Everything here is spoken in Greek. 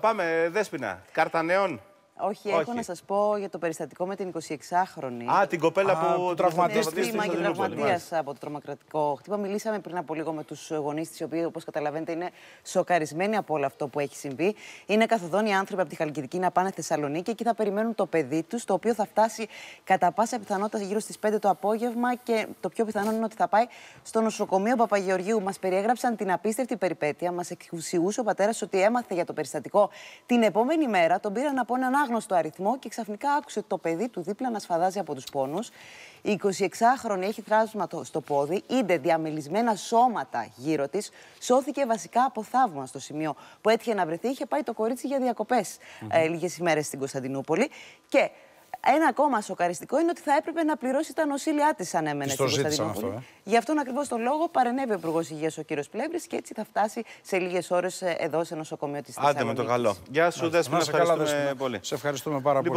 Πάμε, Δέσποινα. Κάρτα νέων. Όχι, έχω να σας πω για το περιστατικό με την 26χρονη. Α, την κοπέλα που τραυματίστηκε. Θύμα και τραυματία από το τρομοκρατικό χτύπα. Μιλήσαμε πριν από λίγο με τους γονείς της, οι οποίοι, όπως καταλαβαίνετε, είναι σοκαρισμένοι από όλο αυτό που έχει συμβεί. Είναι καθοδόν οι άνθρωποι από τη Χαλκιδική να πάνε Θεσσαλονίκη και θα περιμένουν το παιδί τους, το οποίο θα φτάσει κατά πάσα πιθανότητα γύρω στις 5 το απόγευμα και το πιο πιθανό είναι ότι θα πάει στο νοσοκομείο Παπαγεωργίου. Μας περιέγραψαν την απίστευτη περιπέτεια. Μας εξουσιούσε ο πατέρας ότι έμαθε για το περιστατικό την επόμενη μέρα, τον πήραν από έναν άγνωστο αριθμό και ξαφνικά άκουσε το παιδί του δίπλα να σφαδάζει από τους πόνους. Η 26χρονη έχει θράσμα στο πόδι, είδε διαμελισμένα σώματα γύρω της. Σώθηκε βασικά από θαύμα στο σημείο που έτυχε να βρεθεί. Είχε πάει το κορίτσι για διακοπές mm -hmm. ε, λίγες ημέρες στην Κωνσταντινούπολη. Και ένα ακόμα σοκαριστικό είναι ότι θα έπρεπε να πληρώσει τα νοσήλιά της, αν έμενε στην Κωνσταντινούπολη. Αυτό, ε. Γι' αυτόν ακριβώς τον λόγο παρενέβη ο Υπουργός Υγείας ο κύριος Πλεύρης και έτσι θα φτάσει σε λίγες ώρες ε, εδώ σε νοσοκομείο της Άντε με το καλό. Γεια σου, Δέσπινα. Ευχαριστούμε πολύ. Σε ευχαριστούμε πάρα λοιπόν, πολύ.